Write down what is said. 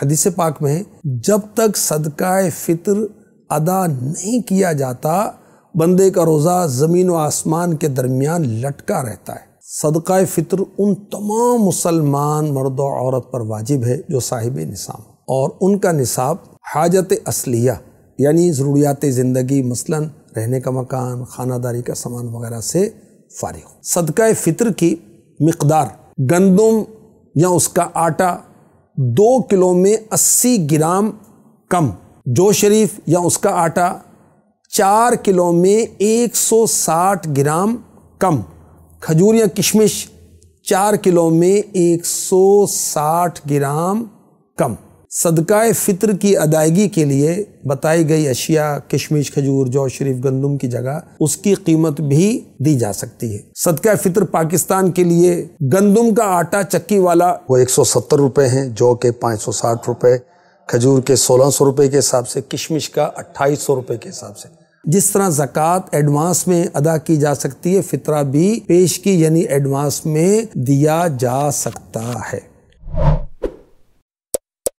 हदीस पाक में जब तक सदका फितर अदा नहीं किया जाता बंदे का रोज़ा ज़मीन व आसमान के दरमियान लटका रहता है सदका फितर उन तमाम मुसलमान मर्द और औरत पर वाजिब है जो साहिब निसाब और उनका निसाब हाजत असलिया यानी ज़रूरियात ज़िंदगी मसलन रहने का मकान खानादारी का सामान वगैरह से फारिग सदका फितर की मकदार गंदम या उसका आटा दो किलो में अस्सी ग्राम कम जो शरीफ या उसका आटा चार किलो में 160 ग्राम कम खजूर या किशमिश चार किलो में 160 ग्राम कम सदक़ा फितर की अदायगी के लिए बताई गई अशिया किशमिश खजूर जौ शरीफ गंदम की जगह उसकी कीमत भी दी जा सकती है सदका फितर पाकिस्तान के लिए गंदम का आटा चक्की वाला वो एक सौ सत्तर रुपये हैं जौ के पाँच सौ साठ रुपये खजूर के सोलह सौ रुपये के हिसाब से किशमिश का अट्ठाईस सौ रुपये के हिसाब से जिस तरह जक़ात एडवांस में अदा की जा सकती है फितरा भी पेश की यानी एडवांस में दिया जा सकता है